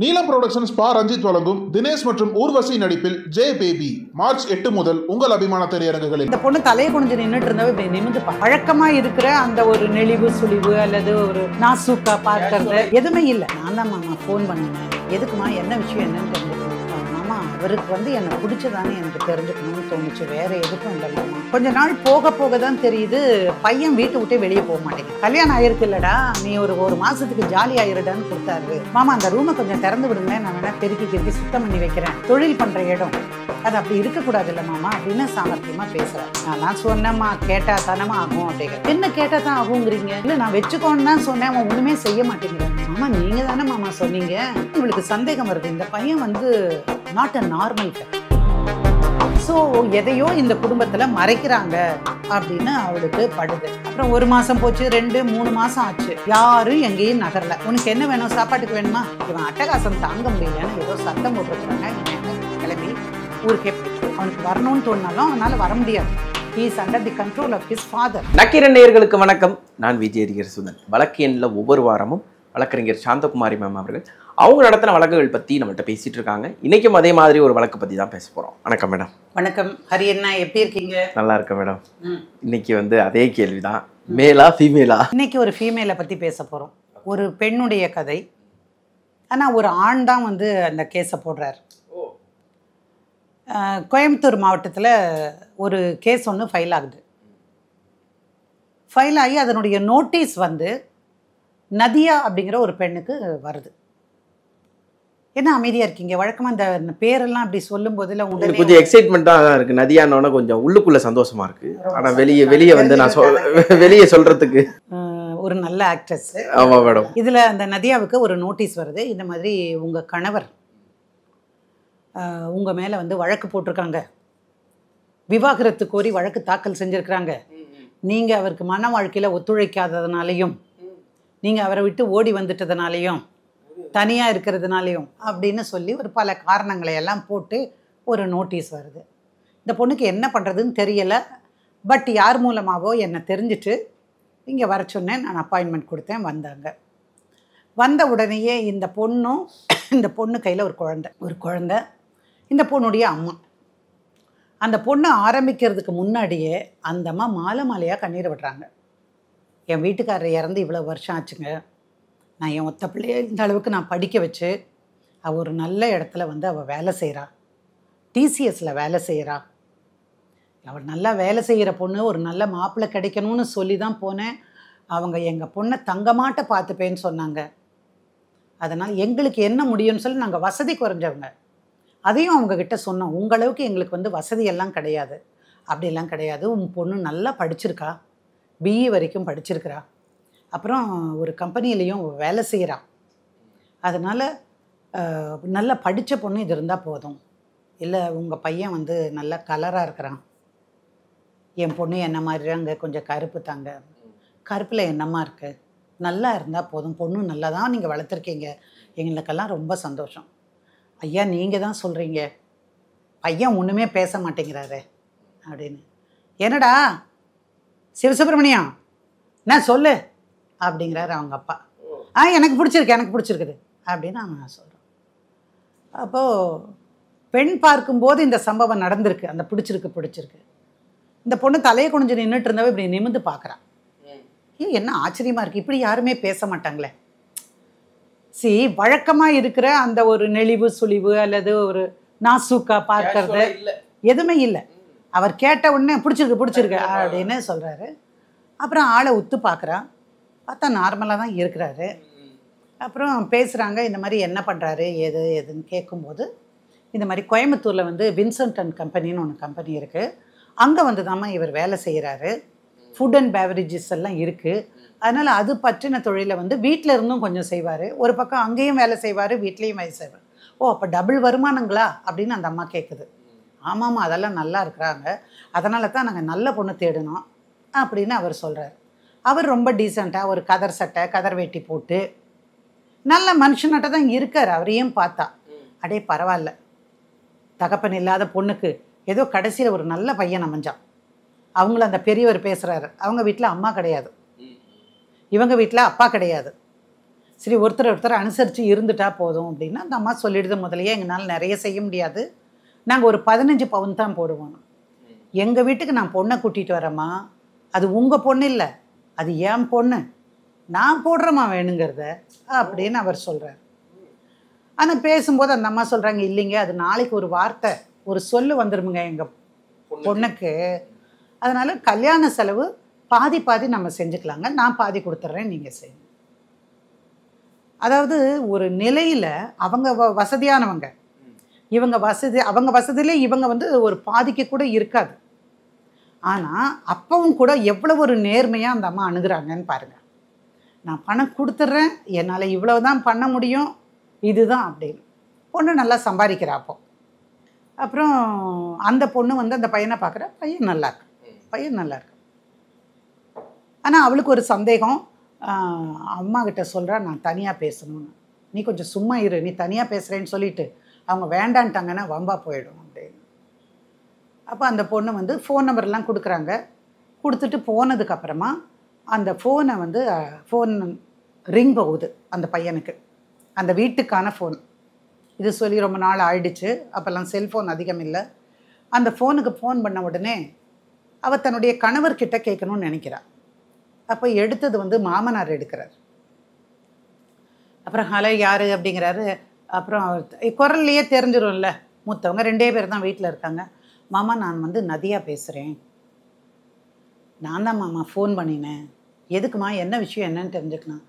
நீலம் புரொடக்ஷன்ஸ் பா ரஞ்சித் வழங்கும் தினேஷ் மற்றும் ஊர்வசி நடிப்பில் ஜே பேபி மார்ச் எட்டு முதல் உங்கள் அபிமான திரையரங்குகளில் இந்த பொண்ணு தலையை கொஞ்சம் நின்றுட்டு இருந்தா இப்படி நிமிந்து பழக்கமா இருக்கிற அந்த ஒரு நெளிவு சுழிவு அல்லது ஒரு நாசூக்கா பார்க்கறது எதுவுமே இல்லை நான் தான் மாமா ஃபோன் பண்ணினேன் எதுக்குமா என்ன விஷயம் என்னன்னு இவருக்கு வந்து என்னை பிடிச்சதானே எனக்கு தெரிஞ்சுக்கணும்னு தோணுச்சு வேற எதுக்கும் மாமா கொஞ்ச நாள் போக போக தான் தெரியுது பையன் வீட்டை விட்டே வெளியே போக மாட்டேங்க கல்யாணம் ஆயிருக்கு இல்லடா நீ ஒரு ஒரு மாசத்துக்கு ஜாலி ஆயிருடான்னு கொடுத்தாரு மாமா அந்த ரூமை கொஞ்சம் திறந்து விடுங்க நான் வேணா பெருக்கி பெருக்கி சுத்தம் பண்ணி வைக்கிறேன் தொழில் பண்ற இடம் அது அப்படி இருக்கக்கூடாது இல்லை மாமா அப்படின்னு சாமர்த்தியமாக பேசுகிறேன் நான் நான் சொன்னேம்மா கேட்டால் தானம்மா ஆகும் அப்படிங்கிற என்ன கேட்டால் தான் ஆகுங்கிறீங்க இல்லை நான் வச்சுக்கோன்னு தான் சொன்னேன் அவன் ஒன்றுமே செய்ய மாட்டேங்கிறேன் மாமா நீங்கள் தானே மாமா சொன்னீங்க உங்களுக்கு சந்தேகம் வருது இந்த பையன் வந்து நாட் அ நார்மல் ஸோ எதையோ இந்த குடும்பத்தில் மறைக்கிறாங்க அப்படின்னு அவளுக்கு படுது அப்புறம் ஒரு மாதம் போச்சு ரெண்டு மூணு மாதம் ஆச்சு யாரும் எங்கேயும் நகரல உனக்கு என்ன வேணும் சாப்பாட்டுக்கு வேணுமா இவன் அட்டகாசம் தாங்க முடியலன்னு ஏதோ சத்தம் போட்டுருக்குறாங்க ஊருக்கு எப்படி அவனுக்கு வரணும்னு தோணினாலும் அவனால் வர முடியாது is under the control of his father Nakkeeran நேயர்களுக்கு வணக்கம் நான் விஜயரிகர் சுதன் வழக்கு எண்ணில் ஒவ்வொரு வாரமும் வழக்கறிஞர் சாந்தகுமாரி மேம் அவர்கள் அவங்க நடத்தின வழக்குகள் பற்றி நம்மகிட்ட பேசிகிட்டு இருக்காங்க இன்றைக்கும் அதே மாதிரி ஒரு வழக்கு பற்றி தான் பேச போகிறோம் வணக்கம் மேடம் வணக்கம் ஹரி என்ன எப்படி இருக்கீங்க நல்லா இருக்கேன் மேடம் இன்னைக்கு வந்து அதே கேள்வி தான் மேலா ஃபீமேலா இன்னைக்கு ஒரு ஃபீமேலை பற்றி பேச போகிறோம் ஒரு பெண்ணுடைய கதை ஆனால் ஒரு ஆண் தான் வந்து அந்த கேஸை போடுறாரு கோயம்புத்தூர் மாவட்டத்தில் ஒரு கேஸ் ஒன்று ஃபைல் ஆகுது ஃபைல் ஆகி அதனுடைய நோட்டீஸ் வந்து நதியா அப்படிங்கிற ஒரு பெண்ணுக்கு வருது என்ன அமைதியாக இருக்கீங்க வழக்கமாக இந்த பேரெல்லாம் அப்படி சொல்லும் இல்லை உங்களுக்கு கொஞ்சம் எக்ஸைட்மெண்ட்டாக தான் இருக்குது நதியானோட கொஞ்சம் உள்ளுக்குள்ளே சந்தோஷமாக இருக்குது ஆனால் வெளியே வெளியே வந்து நான் சொல் வெளியே சொல்கிறதுக்கு ஒரு நல்ல ஆக்ட்ரஸ் ஆமாம் மேடம் இதில் அந்த நதியாவுக்கு ஒரு நோட்டீஸ் வருது இந்த மாதிரி உங்கள் கணவர் உங்கள் மேலே வந்து வழக்கு போட்டிருக்காங்க விவாகரத்து கோரி வழக்கு தாக்கல் செஞ்சுருக்கிறாங்க நீங்கள் அவருக்கு மன வாழ்க்கையில் ஒத்துழைக்காததுனாலையும் நீங்கள் அவரை விட்டு ஓடி வந்துட்டதுனாலையும் தனியாக இருக்கிறதுனாலையும் அப்படின்னு சொல்லி ஒரு பல காரணங்களை எல்லாம் போட்டு ஒரு நோட்டீஸ் வருது இந்த பொண்ணுக்கு என்ன பண்ணுறதுன்னு தெரியலை பட் யார் மூலமாகவோ என்னை தெரிஞ்சுட்டு இங்கே வர சொன்னேன் நான் அப்பாயின்மெண்ட் கொடுத்தேன் வந்தாங்க வந்த உடனேயே இந்த பொண்ணும் இந்த பொண்ணு கையில் ஒரு குழந்த ஒரு குழந்த இந்த பொண்ணுடைய அம்மா அந்த பொண்ணை ஆரம்பிக்கிறதுக்கு முன்னாடியே அந்த அம்மா மாலை மாலையாக கண்ணீர் விடுறாங்க என் வீட்டுக்காரர் இறந்து இவ்வளோ வருஷம் ஆச்சுங்க நான் என் ஒத்த பிள்ளையே இந்த அளவுக்கு நான் படிக்க வச்சு அவள் ஒரு நல்ல இடத்துல வந்து அவள் வேலை செய்கிறா டிசிஎஸில் வேலை செய்கிறா அவள் நல்லா வேலை செய்கிற பொண்ணு ஒரு நல்ல மாப்பிள்ளை கிடைக்கணும்னு சொல்லி தான் போனேன் அவங்க எங்கள் பொண்ணை தங்கமாட்ட பார்த்துப்பேன்னு சொன்னாங்க அதனால் எங்களுக்கு என்ன முடியும்னு சொல்லி நாங்கள் வசதி குறைஞ்சவங்க அதையும் அவங்கக்கிட்ட சொன்னோம் உங்களவுக்கு எங்களுக்கு வந்து வசதியெல்லாம் கிடையாது அப்படிலாம் கிடையாது உன் பொண்ணு நல்லா படிச்சிருக்கா பிஇ வரைக்கும் படிச்சிருக்கிறா அப்புறம் ஒரு கம்பெனிலேயும் வேலை செய்கிறா அதனால் நல்லா படித்த பொண்ணு இது இருந்தால் போதும் இல்லை உங்கள் பையன் வந்து நல்லா கலராக இருக்கிறான் என் பொண்ணு என்ன மாதிரிங்க கொஞ்சம் கருப்பு தாங்க கருப்பில் என்னம்மா இருக்குது நல்லா இருந்தால் போதும் பொண்ணு நல்லா தான் நீங்கள் வளர்த்துருக்கீங்க எங்களுக்கெல்லாம் ரொம்ப சந்தோஷம் ஐயா நீங்கள் தான் சொல்கிறீங்க ஐயா ஒன்றுமே பேச மாட்டேங்கிறாரு அப்படின்னு என்னடா சிவசுப்பிரமணியம் நான் சொல்லு அப்படிங்கிறாரு அவங்க அப்பா ஆ எனக்கு பிடிச்சிருக்கு எனக்கு பிடிச்சிருக்குது அப்படின்னு அவன் சொல்கிறான் அப்போது பெண் பார்க்கும்போது இந்த சம்பவம் நடந்திருக்கு அந்த பிடிச்சிருக்கு பிடிச்சிருக்கு இந்த பொண்ணு தலையை குனிஞ்சு நின்றுட்டு இருந்தவ இப்படி நிமிந்து பார்க்குறான் ஏ என்ன ஆச்சரியமாக இருக்குது இப்படி யாருமே பேச மாட்டாங்களே சி வழக்கமாக இருக்கிற அந்த ஒரு நெளிவு சுழிவு அல்லது ஒரு நாசூக்கா பார்க்கறது எதுவுமே இல்லை அவர் கேட்ட உடனே பிடிச்சிருக்கு பிடிச்சிருக்கு அப்படின்னு சொல்கிறாரு அப்புறம் ஆளை உத்து பார்க்குறான் பார்த்தா நார்மலாக தான் இருக்கிறாரு அப்புறம் பேசுகிறாங்க இந்த மாதிரி என்ன பண்ணுறாரு எது எதுன்னு கேட்கும்போது இந்த மாதிரி கோயம்புத்தூரில் வந்து வின்சன்ட் அண்ட் கம்பெனின்னு ஒன்று கம்பெனி இருக்குது அங்கே வந்து தாம்மா இவர் வேலை செய்கிறாரு ஃபுட் அண்ட் பேவரேஜஸ் எல்லாம் இருக்குது அதனால் அது பற்றின தொழிலை வந்து வீட்டில் இருந்தும் கொஞ்சம் செய்வார் ஒரு பக்கம் அங்கேயும் வேலை செய்வார் வீட்லேயும் வேலை செய்வார் ஓ அப்போ டபுள் வருமானங்களா அப்படின்னு அந்த அம்மா கேட்குது ஆமாம்மா அதெல்லாம் நல்லா இருக்கிறாங்க அதனால தான் நாங்கள் நல்ல பொண்ணு தேடணும் அப்படின்னு அவர் சொல்கிறார் அவர் ரொம்ப டீசெண்டாக ஒரு கதர் சட்டை கதர் வேட்டி போட்டு நல்ல மனுஷனாட்ட தான் இருக்கார் அவரையும் பார்த்தா அடே பரவாயில்ல தகப்பன் இல்லாத பொண்ணுக்கு ஏதோ கடைசியில் ஒரு நல்ல பையன் அமைஞ்சான் அவங்கள அந்த பெரியவர் பேசுகிறாரு அவங்க வீட்டில் அம்மா கிடையாது இவங்க வீட்டில் அப்பா கிடையாது சரி ஒருத்தர் ஒருத்தர் அனுசரித்து இருந்துட்டா போதும் அப்படின்னா அந்த அம்மா சொல்லிடுது முதலையே எங்களால் நிறைய செய்ய முடியாது நாங்கள் ஒரு பதினஞ்சு பவுன் தான் போடுவோம் எங்கள் வீட்டுக்கு நான் பொண்ணை கூட்டிகிட்டு வரேம்மா அது உங்கள் பொண்ணு இல்லை அது ஏன் பொண்ணு நான் போடுறேம்மா வேணுங்கிறத அப்படின்னு அவர் சொல்கிறார் ஆனால் பேசும்போது அந்த அம்மா சொல்கிறாங்க இல்லைங்க அது நாளைக்கு ஒரு வார்த்தை ஒரு சொல்லு வந்துருமுங்க எங்கள் பொண்ணுக்கு அதனால் கல்யாண செலவு பாதி பாதி நம்ம செஞ்சுக்கலாங்க நான் பாதி கொடுத்துட்றேன் நீங்கள் செய்யணும் அதாவது ஒரு நிலையில் அவங்க வ வசதியானவங்க இவங்க வசதி அவங்க வசதியிலே இவங்க வந்து ஒரு பாதிக்கு கூட இருக்காது ஆனால் அப்பவும் கூட எவ்வளோ ஒரு நேர்மையாக அந்த அம்மா அணுகிறாங்கன்னு பாருங்கள் நான் பணம் கொடுத்துட்றேன் என்னால் இவ்வளோ தான் பண்ண முடியும் இதுதான் அப்படின்னு பொண்ணு நல்லா சம்பாதிக்கிறாப்போ அப்புறம் அந்த பொண்ணு வந்து அந்த பையனை பார்க்குற பையன் நல்லாயிருக்கு பையன் நல்லாயிருக்கு ஆனால் அவளுக்கு ஒரு சந்தேகம் அம்மா கிட்ட சொல்கிறா நான் தனியாக பேசணும்னு நீ கொஞ்சம் சும்மா இரு நீ தனியாக பேசுகிறேன்னு சொல்லிட்டு அவங்க வேண்டான்ட்டாங்கன்னா வம்பா போயிடும் அப்படின்னு அப்போ அந்த பொண்ணு வந்து ஃபோன் நம்பர்லாம் கொடுக்குறாங்க கொடுத்துட்டு போனதுக்கப்புறமா அந்த ஃபோனை வந்து ஃபோன் ரிங் போகுது அந்த பையனுக்கு அந்த வீட்டுக்கான ஃபோன் இது சொல்லி ரொம்ப நாள் ஆயிடுச்சு அப்போல்லாம் செல்ஃபோன் அதிகம் இல்லை அந்த ஃபோனுக்கு ஃபோன் பண்ண உடனே அவள் தன்னுடைய கணவர்கிட்ட கேட்கணும்னு நினைக்கிறாள் அப்போ எடுத்தது வந்து மாமனார் எடுக்கிறார் அப்புறம் ஹலோ யார் அப்படிங்கிறாரு அப்புறம் அவர் குரல்லையே தெரிஞ்சிடும்ல மூத்தவங்க ரெண்டே பேர் தான் வீட்டில் இருக்காங்க மாமா நான் வந்து நதியாக பேசுகிறேன் நான் தான் மாமா ஃபோன் பண்ணினேன் எதுக்குமா என்ன விஷயம் என்னன்னு தெரிஞ்சுக்கலாம்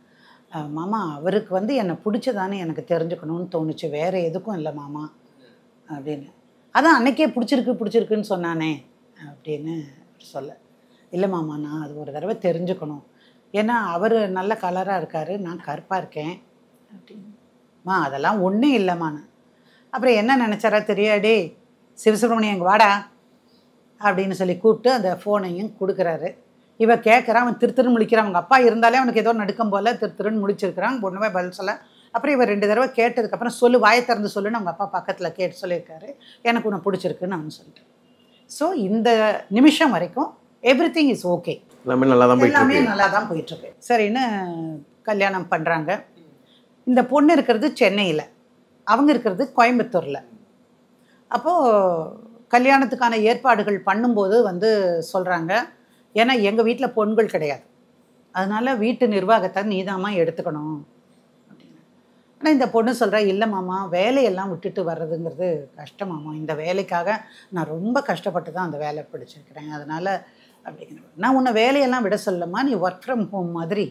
மாமா அவருக்கு வந்து என்னை பிடிச்சதானே எனக்கு தெரிஞ்சுக்கணும்னு தோணுச்சு வேறு எதுக்கும் இல்லை மாமா அப்படின்னு அதான் அன்னைக்கே பிடிச்சிருக்கு பிடிச்சிருக்குன்னு சொன்னானே அப்படின்னு சொல்ல இல்லை மாமா நான் அது ஒரு தடவை தெரிஞ்சுக்கணும் ஏன்னா அவர் நல்ல கலராக இருக்கார் நான் கருப்பாக இருக்கேன் மா அதெல்லாம் ஒன்றும் இல்லைம்மா அப்புறம் என்ன நினச்சாரா தெரியாடே சிவசுப்ரமணியம் எங்கள் வாடா அப்படின்னு சொல்லி கூப்பிட்டு அந்த ஃபோனையும் கொடுக்குறாரு இவ கேட்குறான் அவன் திருத்திருன்னு முழிக்கிறான் அவங்க அப்பா இருந்தாலே அவனுக்கு ஏதோ நடுக்கம் போல் திருத்திருன்னு முடிச்சிருக்கிறான் ஒன்றுமே பதில் சொல்ல அப்புறம் இவர் ரெண்டு தடவை கேட்டதுக்கப்புறம் சொல்லு வாயை திறந்து சொல்லுன்னு அவங்க அப்பா பக்கத்தில் கேட்டு சொல்லியிருக்காரு எனக்கு உன்னை பிடிச்சிருக்குன்னு அவன் சொல்லிட்டு ஸோ இந்த நிமிஷம் வரைக்கும் எவ்ரி திங் இஸ் ஓகே எல்லாமே நல்லா தான் எல்லாமே நல்லா தான் போயிட்டுருக்கு சரின்னு கல்யாணம் பண்ணுறாங்க இந்த பொண்ணு இருக்கிறது சென்னையில் அவங்க இருக்கிறது கோயம்புத்தூரில் அப்போது கல்யாணத்துக்கான ஏற்பாடுகள் பண்ணும்போது வந்து சொல்கிறாங்க ஏன்னா எங்கள் வீட்டில் பொண்கள் கிடையாது அதனால் வீட்டு நிர்வாகத்தை நீதாமா எடுத்துக்கணும் ஆனால் இந்த பொண்ணு சொல்கிற இல்லை மாமா வேலையெல்லாம் விட்டுட்டு வர்றதுங்கிறது கஷ்டமாமா இந்த வேலைக்காக நான் ரொம்ப கஷ்டப்பட்டு தான் அந்த வேலை பிடிச்சிருக்கிறேன் அதனால் அப்படிங்கிற நான் உன்னை வேலையெல்லாம் விட சொல்லம்மா நீ ஒர்க் ஃப்ரம் ஹோம் மாதிரி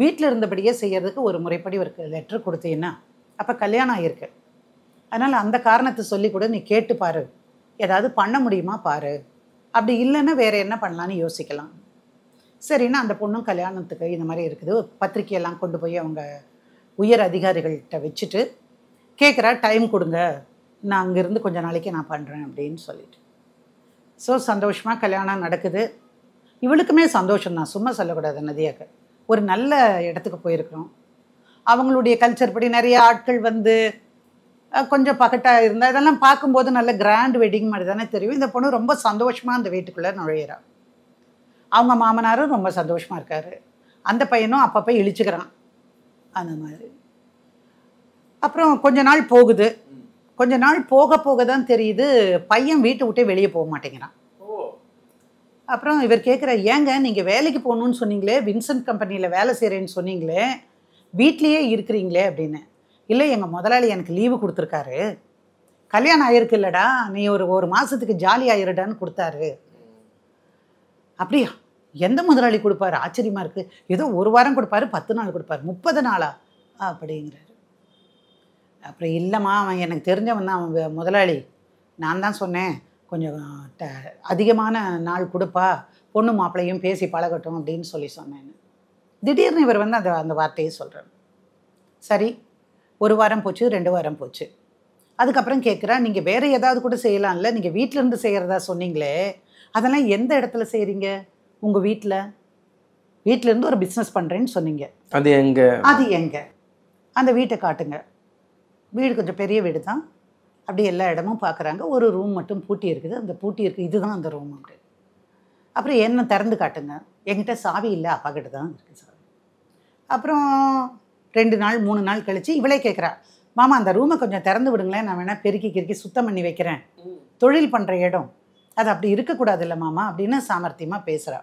வீட்டில் இருந்தபடியே செய்கிறதுக்கு ஒரு முறைப்படி ஒரு லெட்ரு கொடுத்தீங்கன்னா அப்போ கல்யாணம் ஆகியிருக்கு அதனால் அந்த காரணத்தை சொல்லி கூட நீ கேட்டு பாரு ஏதாவது பண்ண முடியுமா பாரு அப்படி இல்லைன்னா வேறு என்ன பண்ணலான்னு யோசிக்கலாம் சரின்னா அந்த பொண்ணும் கல்யாணத்துக்கு இந்த மாதிரி இருக்குது பத்திரிக்கையெல்லாம் கொண்டு போய் அவங்க உயர் அதிகாரிகள்கிட்ட வச்சுட்டு கேட்குறா டைம் கொடுங்க நான் அங்கேருந்து கொஞ்சம் நாளைக்கு நான் பண்ணுறேன் அப்படின்னு சொல்லிட்டு ஸோ சந்தோஷமாக கல்யாணம் நடக்குது இவளுக்குமே சந்தோஷம் தான் சும்மா சொல்லக்கூடாது நதியாக்கு ஒரு நல்ல இடத்துக்கு போயிருக்கிறோம் அவங்களுடைய கல்ச்சர் படி நிறைய ஆட்கள் வந்து கொஞ்சம் பக்கட்டாக இருந்தால் இதெல்லாம் பார்க்கும்போது நல்ல கிராண்ட் வெட்டிங் மாதிரி தானே தெரியும் இந்த பொண்ணு ரொம்ப சந்தோஷமாக அந்த வீட்டுக்குள்ளே நுழையிறா அவங்க மாமனாரும் ரொம்ப சந்தோஷமாக இருக்கார் அந்த பையனும் அப்பப்போ இழிச்சுக்கிறான் அந்த மாதிரி அப்புறம் கொஞ்ச நாள் போகுது கொஞ்ச நாள் போக போக தான் தெரியுது பையன் வீட்டை விட்டே வெளியே போக மாட்டேங்கிறான் அப்புறம் இவர் கேட்குற ஏங்க நீங்கள் வேலைக்கு போகணுன்னு சொன்னீங்களே வின்சென்ட் கம்பெனியில் வேலை செய்கிறேன்னு சொன்னீங்களே வீட்லேயே இருக்கிறீங்களே அப்படின்னு இல்லை எங்கள் முதலாளி எனக்கு லீவு கொடுத்துருக்காரு கல்யாணம் ஆயிருக்கு இல்லடா நீ ஒரு ஒரு மாதத்துக்கு ஜாலி ஆயிருடான்னு கொடுத்தாரு அப்படியா எந்த முதலாளி கொடுப்பாரு ஆச்சரியமாக இருக்குது ஏதோ ஒரு வாரம் கொடுப்பாரு பத்து நாள் கொடுப்பாரு முப்பது நாளா அப்படிங்கிறாரு அப்புறம் இல்லைம்மா அவன் எனக்கு தெரிஞ்சவன் தான் அவன் முதலாளி நான் தான் சொன்னேன் கொஞ்சம் ட அதிகமான நாள் கொடுப்பா பொண்ணு மாப்பிள்ளையும் பேசி பழகட்டும் அப்படின்னு சொல்லி சொன்னேன் திடீர்னு இவர் வந்து அந்த அந்த வார்த்தையை சொல்கிறார் சரி ஒரு வாரம் போச்சு ரெண்டு வாரம் போச்சு அதுக்கப்புறம் கேட்குறா நீங்கள் வேறு ஏதாவது கூட செய்யலாம்ல நீங்கள் வீட்டிலேருந்து செய்கிறதா சொன்னீங்களே அதெல்லாம் எந்த இடத்துல செய்கிறீங்க உங்கள் வீட்டில் வீட்டிலேருந்து ஒரு பிஸ்னஸ் பண்ணுறேன்னு சொன்னீங்க அது எங்கே அது எங்கே அந்த வீட்டை காட்டுங்க வீடு கொஞ்சம் பெரிய வீடு தான் அப்படி எல்லா இடமும் பார்க்குறாங்க ஒரு ரூம் மட்டும் பூட்டி இருக்குது அந்த பூட்டி இருக்குது இதுதான் அந்த ரூம் அப்படி அப்புறம் என்ன திறந்து காட்டுங்க என்கிட்ட சாவி இல்லை அப்பாக்கிட்ட தான் இருக்குது சார் அப்புறம் ரெண்டு நாள் மூணு நாள் கழித்து இவளே கேட்குறா மாமா அந்த ரூமை கொஞ்சம் திறந்து விடுங்களேன் நான் வேணால் பெருக்கி கிறுக்கி சுத்தம் பண்ணி வைக்கிறேன் தொழில் பண்ணுற இடம் அது அப்படி இருக்கக்கூடாது இல்லை மாமா அப்படின்னு சாமர்த்தியமாக பேசுகிறா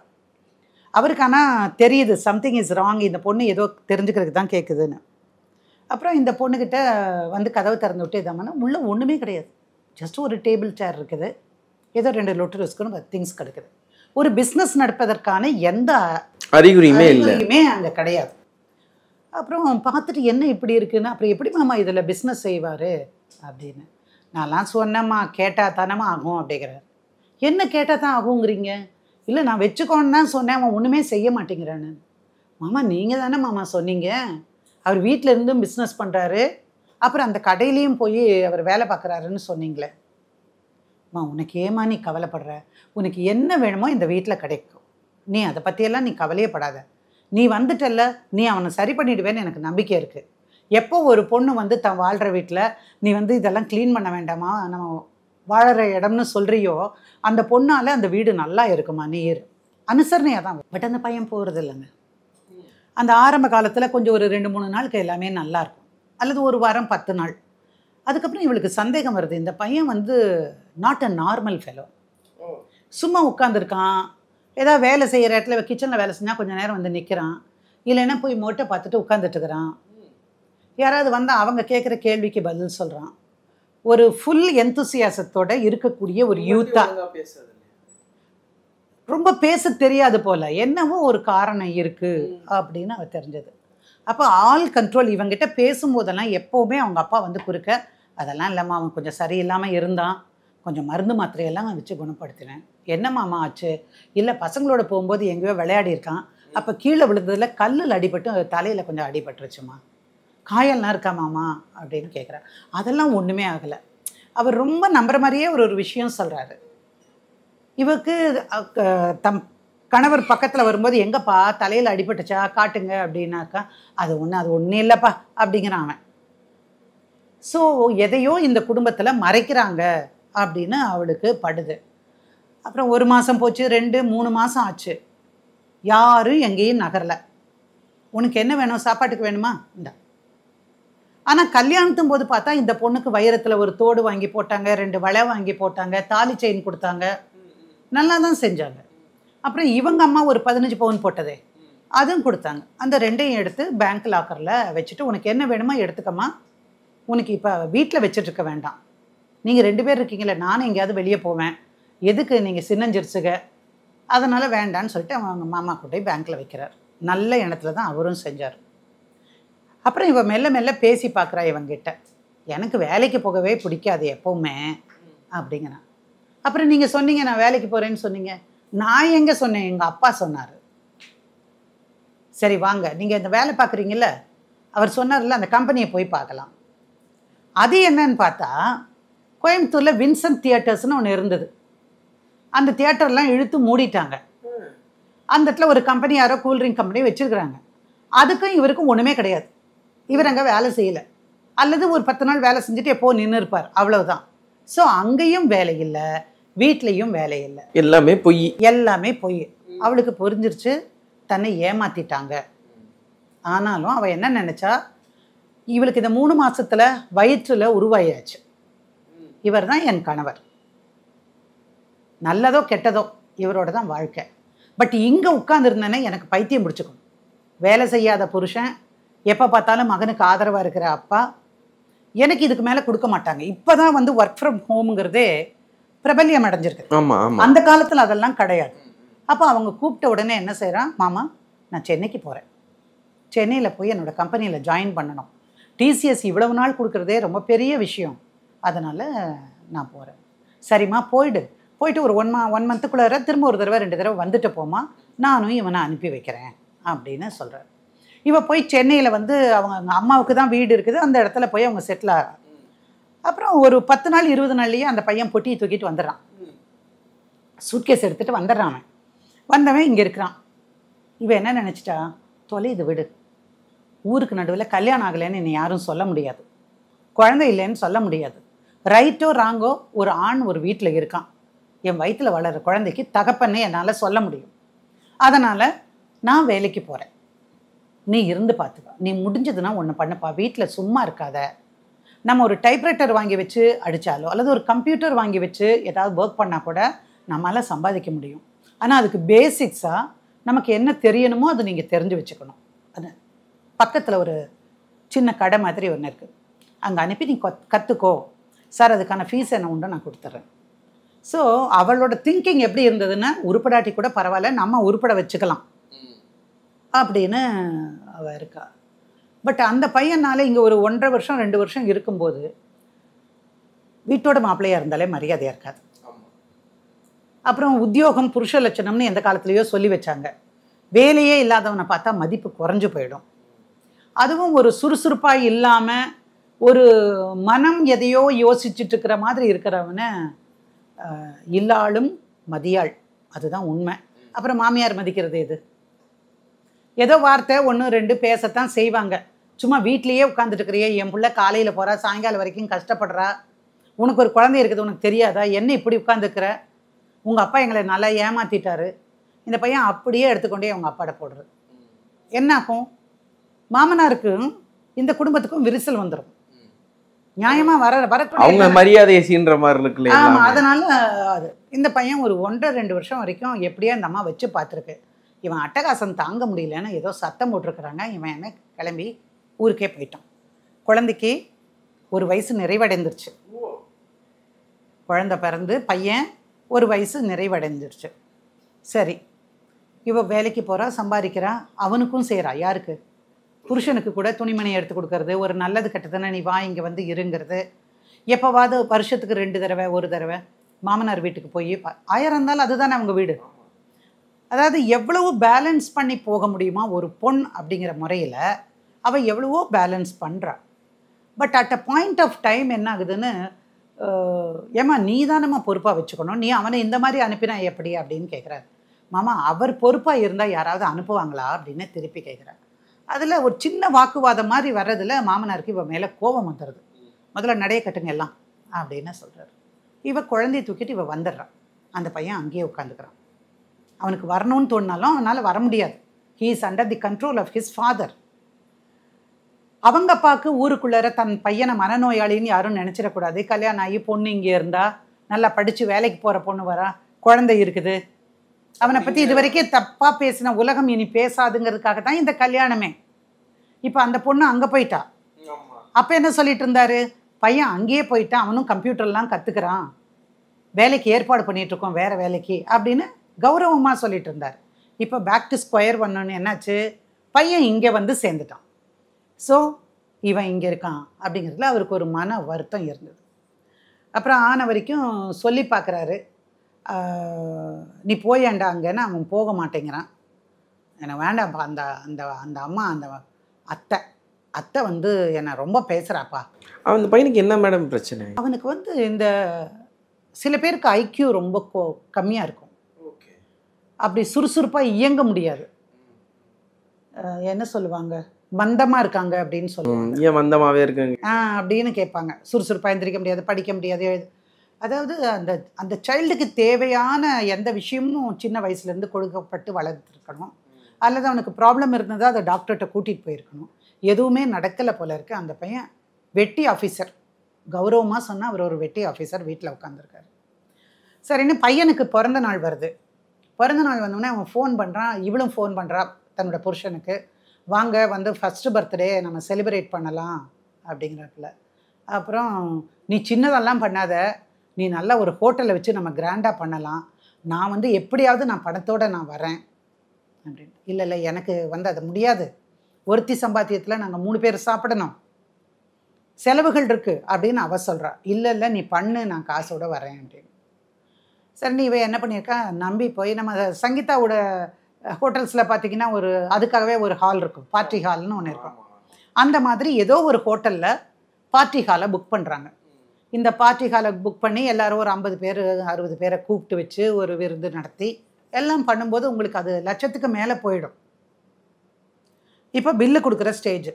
அவருக்கு ஆனால் தெரியுது சம்திங் இஸ் ராங் இந்த பொண்ணு ஏதோ தெரிஞ்சுக்கிறதுக்கு தான் கேட்குதுன்னு அப்புறம் இந்த பொண்ணுக்கிட்ட வந்து கதவை திறந்து விட்டு இதாமன்னா உள்ளே ஒன்றுமே கிடையாது ஜஸ்ட் ஒரு டேபிள் சேர் இருக்குது ஏதோ ரெண்டு லொட்டர் வச்சுக்கணும் திங்ஸ் கிடைக்குது ஒரு பிஸ்னஸ் நடப்பதற்கான எந்த அறிகுறியுமே அறிகுறியுமே அங்கே கிடையாது அப்புறம் பார்த்துட்டு என்ன இப்படி இருக்குன்னு அப்புறம் எப்படி மாமா இதில் பிஸ்னஸ் செய்வார் அப்படின்னு நான்லாம் சொன்னேம்மா கேட்டால் தானேம்மா ஆகும் அப்படிங்கிறார் என்ன கேட்டால் தான் ஆகுங்கிறீங்க இல்லை நான் வச்சுக்கோன்னு தான் சொன்னேன் அவன் ஒன்றுமே செய்ய மாட்டேங்கிறான்னு மாமா நீங்கள் தானே மாமா சொன்னீங்க அவர் வீட்டில் இருந்தும் பிஸ்னஸ் பண்ணுறாரு அப்புறம் அந்த கடையிலையும் போய் அவர் வேலை பார்க்குறாருன்னு சொன்னீங்களே அம்மா உனக்கு ஏமா நீ கவலைப்படுற உனக்கு என்ன வேணுமோ இந்த வீட்டில் கிடைக்கும் நீ அதை பற்றியெல்லாம் நீ கவலையே படாத நீ வந்துட்டல்ல நீ அவனை சரி பண்ணிடுவேன்னு எனக்கு நம்பிக்கை இருக்குது எப்போ ஒரு பொண்ணு வந்து தான் வாழ்கிற வீட்டில் நீ வந்து இதெல்லாம் க்ளீன் பண்ண வேண்டாமா நம்ம வாழற இடம்னு சொல்கிறியோ அந்த பொண்ணால் அந்த வீடு நல்லா இருக்குமா நீர் அனுசரணையாக தான் பட் அந்த பையன் போகிறது இல்லைங்க அந்த ஆரம்ப காலத்தில் கொஞ்சம் ஒரு ரெண்டு மூணு நாளுக்கு எல்லாமே நல்லாயிருக்கும் அல்லது ஒரு வாரம் பத்து நாள் அதுக்கப்புறம் இவளுக்கு சந்தேகம் வருது இந்த பையன் வந்து நாட் அ நார்மல் ஃபெலோ சும்மா உட்காந்துருக்கான் ஏதாவது வேலை செய்கிற இடத்துல கிச்சனில் வேலை செஞ்சால் கொஞ்சம் நேரம் வந்து நிற்கிறான் இல்லைன்னா போய் மோட்டை பார்த்துட்டு உட்காந்துட்டுக்கிறான் யாராவது வந்தால் அவங்க கேட்குற கேள்விக்கு பதில் சொல்கிறான் ஒரு ஃபுல் எந்தூசியாசத்தோட இருக்கக்கூடிய ஒரு யூத்தாக ரொம்ப பேச தெரியாது போல் என்னவோ ஒரு காரணம் இருக்குது அப்படின்னு அவ தெரிஞ்சது அப்போ ஆல் கண்ட்ரோல் இவங்கிட்ட பேசும்போதெல்லாம் எப்போவுமே அவங்க அப்பா வந்து குறுக்க அதெல்லாம் இல்லைம்மா அவன் கொஞ்சம் சரியில்லாமல் இருந்தான் கொஞ்சம் மருந்து மாத்திரையெல்லாம் வச்சு குணப்படுத்தினேன் என்ன மாமா ஆச்சு இல்லை பசங்களோட போகும்போது எங்கேயோ விளையாடி இருக்கான் அப்போ கீழே விழுந்ததில் கல்லில் அடிபட்டு தலையில் கொஞ்சம் அடிபட்டுருச்சுமா காயெல்லாம் இருக்கா மாமா அப்படின்னு கேட்குறா அதெல்லாம் ஒன்றுமே ஆகலை அவர் ரொம்ப நம்புற மாதிரியே ஒரு ஒரு விஷயம் சொல்கிறாரு இவருக்கு தம் கணவர் பக்கத்தில் வரும்போது எங்கப்பா தலையில் அடிபட்டுச்சா காட்டுங்க அப்படின்னாக்கா அது ஒன்று அது ஒன்றும் இல்லைப்பா அப்படிங்கிறான் அவன் ஸோ எதையோ இந்த குடும்பத்தில் மறைக்கிறாங்க அப்படின்னு அவளுக்கு படுது அப்புறம் ஒரு மாதம் போச்சு ரெண்டு மூணு மாதம் ஆச்சு யாரும் எங்கேயும் நகரலை உனக்கு என்ன வேணும் சாப்பாட்டுக்கு வேணுமா இந்த ஆனால் கல்யாணத்தும் போது பார்த்தா இந்த பொண்ணுக்கு வைரத்தில் ஒரு தோடு வாங்கி போட்டாங்க ரெண்டு வளை வாங்கி போட்டாங்க தாலி செயின் கொடுத்தாங்க நல்லா தான் செஞ்சாங்க அப்புறம் இவங்க அம்மா ஒரு பதினஞ்சு பவுன் போட்டதே அதுவும் கொடுத்தாங்க அந்த ரெண்டையும் எடுத்து பேங்க் லாக்கரில் வச்சுட்டு உனக்கு என்ன வேணுமோ எடுத்துக்கம்மா உனக்கு இப்போ வீட்டில் வச்சிட்ருக்க வேண்டாம் நீங்கள் ரெண்டு பேர் இருக்கீங்களே நானும் எங்கேயாவது வெளியே போவேன் எதுக்கு நீங்கள் சின்னஞ்சிருச்சுக அதனால் வேண்டான்னு சொல்லிட்டு அவங்க மாமா கூட்டி பேங்க்கில் வைக்கிறார் நல்ல இனத்துல தான் அவரும் செஞ்சார் அப்புறம் இவன் மெல்ல மெல்ல பேசி பார்க்குறா இவங்கிட்ட எனக்கு வேலைக்கு போகவே பிடிக்காது எப்போவுமே அப்படிங்கிறான் அப்புறம் நீங்கள் சொன்னீங்க நான் வேலைக்கு போகிறேன்னு சொன்னீங்க நான் எங்கே சொன்னேன் எங்கள் அப்பா சொன்னார் சரி வாங்க நீங்கள் இந்த வேலை பார்க்குறீங்கல்ல அவர் சொன்னார்ல அந்த கம்பெனியை போய் பார்க்கலாம் அது என்னன்னு பார்த்தா கோயம்புத்தூரில் வின்சன் தியேட்டர்ஸ்னு ஒன்று இருந்தது அந்த தியேட்டர்லாம் இழுத்து மூடிட்டாங்க அந்த இடத்துல ஒரு கம்பெனி யாரோ கூல்ட்ரிங்க் கம்பெனி வச்சுருக்குறாங்க அதுக்கும் இவருக்கும் ஒன்றுமே கிடையாது இவர் அங்கே வேலை செய்யலை அல்லது ஒரு பத்து நாள் வேலை செஞ்சுட்டு எப்போ நின்று இருப்பார் அவ்வளவுதான் ஸோ அங்கேயும் வேலை இல்லை வீட்லேயும் வேலை இல்லை எல்லாமே பொய் எல்லாமே பொய் அவளுக்கு புரிஞ்சிருச்சு தன்னை ஏமாத்திட்டாங்க ஆனாலும் அவள் என்ன நினச்சா இவளுக்கு இந்த மூணு மாசத்துல வயிற்றில் உருவாயாச்சு இவர் தான் என் கணவர் நல்லதோ கெட்டதோ இவரோட தான் வாழ்க்கை பட் இங்கே உட்காந்துருந்தேனே எனக்கு பைத்தியம் பிடிச்சிக்கும் வேலை செய்யாத புருஷன் எப்போ பார்த்தாலும் மகனுக்கு ஆதரவாக இருக்கிற அப்பா எனக்கு இதுக்கு மேலே கொடுக்க மாட்டாங்க இப்போ தான் வந்து ஒர்க் ஃப்ரம் ஹோம்ங்கிறதே பிரபல்யம் அடைஞ்சிருக்கு அந்த காலத்தில் அதெல்லாம் கிடையாது அப்போ அவங்க கூப்பிட்ட உடனே என்ன செய்கிறான் மாமா நான் சென்னைக்கு போகிறேன் சென்னையில் போய் என்னோடய கம்பெனியில் ஜாயின் பண்ணணும் டிசிஎஸ் இவ்வளவு நாள் கொடுக்குறதே ரொம்ப பெரிய விஷயம் அதனால் நான் போகிறேன் சரிம்மா போயிடு போயிட்டு ஒரு ஒன் மா ஒன் மந்த்துக்குள்ளார திரும்ப ஒரு தடவை ரெண்டு தடவை வந்துட்டு போமா நானும் இவனை அனுப்பி வைக்கிறேன் அப்படின்னு சொல்கிறார் இவன் போய் சென்னையில் வந்து அவங்க அம்மாவுக்கு தான் வீடு இருக்குது அந்த இடத்துல போய் அவங்க செட்டில் ஆகிறான் அப்புறம் ஒரு பத்து நாள் இருபது நாள்லேயே அந்த பையன் பொட்டியை தூக்கிட்டு வந்துடுறான் சூட்கேஸ் எடுத்துகிட்டு வந்துடுறான் அவன் வந்தவன் இங்கே இருக்கிறான் இவன் என்ன நினச்சிட்டா தொலை இது விடு ஊருக்கு நடுவில் கல்யாணம் ஆகலைன்னு என்னை யாரும் சொல்ல முடியாது குழந்தை இல்லைன்னு சொல்ல முடியாது ரைட்டோ ராங்கோ ஒரு ஆண் ஒரு வீட்டில் இருக்கான் என் வயிற்றில் வளர குழந்தைக்கு தகப்பன்னு என்னால் சொல்ல முடியும் அதனால் நான் வேலைக்கு போகிறேன் நீ இருந்து பார்த்துக்க நீ முடிஞ்சதுன்னா ஒன்று பண்ணப்பா வீட்டில் சும்மா இருக்காத நம்ம ஒரு டைப்ரைட்டர் வாங்கி வச்சு அடித்தாலோ அல்லது ஒரு கம்ப்யூட்டர் வாங்கி வச்சு ஏதாவது ஒர்க் பண்ணால் கூட நம்மளால் சம்பாதிக்க முடியும் ஆனால் அதுக்கு பேசிக்ஸாக நமக்கு என்ன தெரியணுமோ அது நீங்கள் தெரிஞ்சு வச்சுக்கணும் அது பக்கத்தில் ஒரு சின்ன கடை மாதிரி ஒன்று இருக்குது அங்கே அனுப்பி நீ கற்றுக்கோ சார் அதுக்கான ஃபீஸ் என்ன உண்டோ நான் கொடுத்துட்றேன் ஸோ அவளோட திங்கிங் எப்படி இருந்ததுன்னா உருப்படாட்டி கூட பரவாயில்ல நம்ம உருப்பட வச்சுக்கலாம் அப்படின்னு அவள் இருக்கா பட் அந்த பையனால் இங்கே ஒரு ஒன்றரை வருஷம் ரெண்டு வருஷம் இருக்கும்போது வீட்டோட மாப்பிள்ளையாக இருந்தாலே மரியாதையாக இருக்காது அப்புறம் உத்தியோகம் புருஷ லட்சணம்னு எந்த காலத்துலேயோ சொல்லி வச்சாங்க வேலையே இல்லாதவனை பார்த்தா மதிப்பு குறைஞ்சு போயிடும் அதுவும் ஒரு சுறுசுறுப்பாக இல்லாமல் ஒரு மனம் எதையோ யோசிச்சுட்டு இருக்கிற மாதிரி இருக்கிறவனை இல்லாளும் மதியாள் அதுதான் உண்மை அப்புறம் மாமியார் மதிக்கிறது இது ஏதோ வார்த்தை ஒன்று ரெண்டு பேசத்தான் செய்வாங்க சும்மா வீட்லேயே உட்காந்துட்டு இருக்கிறிய என் பிள்ளை காலையில் போகிறா சாயங்காலம் வரைக்கும் கஷ்டப்படுறா உனக்கு ஒரு குழந்தை இருக்குது உனக்கு தெரியாதா என்ன இப்படி உட்காந்துருக்குற உங்கள் அப்பா எங்களை நல்லா ஏமாற்றிட்டாரு இந்த பையன் அப்படியே எடுத்துக்கொண்டே அவங்க அப்பாட போடுறது என்னாகும் மாமனாருக்கும் இந்த குடும்பத்துக்கும் விரிசல் வந்துடும் நியாயமா வர வர அவங்க மரியாதையை சீன்ற மாதிரி இருக்குல்ல ஆமா அதனால அது இந்த பையன் ஒரு ஒன்றரை ரெண்டு வருஷம் வரைக்கும் எப்படியோ இந்த அம்மா வச்சு பார்த்துருக்கு இவன் அட்டகாசம் தாங்க முடியலன்னு ஏதோ சத்தம் போட்டிருக்கிறாங்க இவன் என்ன கிளம்பி ஊருக்கே போயிட்டோம் குழந்தைக்கு ஒரு வயசு நிறைவடைந்துருச்சு குழந்த பிறந்து பையன் ஒரு வயசு நிறைவடைந்துருச்சு சரி இவள் வேலைக்கு போகிறா சம்பாதிக்கிறா அவனுக்கும் செய்கிறா யாருக்கு புருஷனுக்கு கூட துணிமணி எடுத்து கொடுக்கறது ஒரு நல்லது கெட்டதுன்னா நீ வா இங்கே வந்து இருங்கிறது எப்போவாவது வருஷத்துக்கு ரெண்டு தடவை ஒரு தடவை மாமனார் வீட்டுக்கு போய் ஆயிரம் இருந்தாலும் அதுதானே அவங்க வீடு அதாவது எவ்வளவு பேலன்ஸ் பண்ணி போக முடியுமா ஒரு பொண் அப்படிங்கிற முறையில் அவள் எவ்வளவோ பேலன்ஸ் பண்ணுறாள் but at a point of time என்ன ஆகுதுன்னு ஏமா நீ தானம்மா பொறுப்பாக வச்சுக்கணும் நீ அவனை இந்த மாதிரி அனுப்பினா எப்படி அப்படின்னு கேட்குறாரு மாமா அவர் பொறுப்பாக இருந்தால் யாராவது அனுப்புவாங்களா அப்படின்னு திருப்பி கேட்குறாரு அதில் ஒரு சின்ன வாக்குவாதம் மாதிரி வர்றதில் மாமனாருக்கு இவன் மேலே கோபம் வந்துடுது முதல்ல நடைய கட்டுங்க எல்லாம் அப்படின்னு சொல்கிறாரு இவன் குழந்தைய தூக்கிட்டு இவன் வந்துடுறான் அந்த பையன் அங்கேயே உட்காந்துக்கிறான் அவனுக்கு வரணும்னு தோணினாலும் அவனால் வர முடியாது he is under the control of his father அவங்க அப்பாவுக்கு ஊருக்குள்ளார தன் பையனை மனநோயாளின்னு யாரும் நினச்சிடக்கூடாது கல்யாணம் ஆகி பொண்ணு இங்கே இருந்தா நல்லா படித்து வேலைக்கு போகிற பொண்ணு வரா குழந்தை இருக்குது அவனை பற்றி இது வரைக்கும் தப்பாக பேசின உலகம் இனி பேசாதுங்கிறதுக்காக தான் இந்த கல்யாணமே இப்போ அந்த பொண்ணு அங்கே போயிட்டா அப்போ என்ன சொல்லிட்டு இருந்தாரு பையன் அங்கேயே போயிட்டான் அவனும் கம்ப்யூட்டர்லாம் கற்றுக்கிறான் வேலைக்கு ஏற்பாடு பண்ணிகிட்ருக்கோம் வேறு வேலைக்கு அப்படின்னு கௌரவமாக சொல்லிட்டு இருந்தார் இப்போ பேக் டு ஸ்கொயர் பண்ணோன்னு என்னாச்சு பையன் இங்கே வந்து சேர்ந்துட்டான் ஸோ இவன் இங்கே இருக்கான் அப்படிங்கிறதுல அவருக்கு ஒரு மன வருத்தம் இருந்தது அப்புறம் ஆன வரைக்கும் சொல்லி பார்க்குறாரு நீ போயாண்டா அங்கேன்னு அவன் போக மாட்டேங்கிறான் என்னை வேண்டாம்ப்பா அந்த அந்த அந்த அம்மா அந்த அத்தை அத்தை வந்து என்னை ரொம்ப பேசுகிறாப்பா அவன் பையனுக்கு என்ன மேடம் பிரச்சனை அவனுக்கு வந்து இந்த சில பேருக்கு ஐக்கியம் ரொம்ப கோ கம்மியாக இருக்கும் அப்படி சுறுசுறுப்பாக இயங்க முடியாது என்ன சொல்லுவாங்க மந்தமா இருக்காங்க அப்படின்னு சொல்லுவாங்க ஏன் மந்தமாவே இருக்காங்க ஆ அப்படின்னு கேட்பாங்க சுறுசுறுப்பாக எந்திரிக்க முடியாது படிக்க முடியாது அதாவது அந்த அந்த சைல்டுக்கு தேவையான எந்த விஷயமும் சின்ன வயசுலேருந்து கொடுக்கப்பட்டு வளர்த்துருக்கணும் அல்லது அவனுக்கு ப்ராப்ளம் இருந்ததா அதை டாக்டர்கிட்ட கூட்டிகிட்டு போயிருக்கணும் எதுவுமே நடக்கலை போல இருக்கு அந்த பையன் வெட்டி ஆஃபீஸர் கௌரவமாக சொன்னால் அவர் ஒரு வெட்டி ஆஃபீஸர் வீட்டில் உட்காந்துருக்காரு சரின்னு பையனுக்கு பிறந்த நாள் வருது பிறந்த நாள் வந்தோடனே அவன் ஃபோன் பண்ணுறான் இவளும் ஃபோன் பண்ணுறா தன்னோட புருஷனுக்கு வாங்க வந்து ஃபஸ்ட்டு பர்த்டே நம்ம செலிப்ரேட் பண்ணலாம் அப்படிங்கிறப்பில் அப்புறம் நீ சின்னதெல்லாம் பண்ணாத நீ நல்லா ஒரு ஹோட்டலை வச்சு நம்ம கிராண்டாக பண்ணலாம் நான் வந்து எப்படியாவது நான் பணத்தோடு நான் வரேன் அப்படின்னு இல்லை இல்லை எனக்கு வந்து அது முடியாது ஒருத்தி சம்பாத்தியத்தில் நாங்கள் மூணு பேர் சாப்பிடணும் செலவுகள் இருக்குது அப்படின்னு அவ சொல்கிறா இல்லை இல்லை நீ பண்ணு நான் காசோடு வரேன் அப்படின்னு சரி நீ இவ என்ன பண்ணியிருக்கா நம்பி போய் நம்ம சங்கீதாவோட ஹோட்டல்ஸில் பார்த்தீங்கன்னா ஒரு அதுக்காகவே ஒரு ஹால் இருக்கும் பார்ட்டி ஹால்னு ஒன்று இருக்கும் அந்த மாதிரி ஏதோ ஒரு ஹோட்டலில் பார்ட்டி ஹாலை புக் பண்ணுறாங்க இந்த பார்ட்டி ஹாலை புக் பண்ணி எல்லோரும் ஒரு ஐம்பது பேர் அறுபது பேரை கூப்பிட்டு வச்சு ஒரு விருந்து நடத்தி எல்லாம் பண்ணும்போது உங்களுக்கு அது லட்சத்துக்கு மேலே போயிடும் இப்போ பில்லு கொடுக்குற ஸ்டேஜ்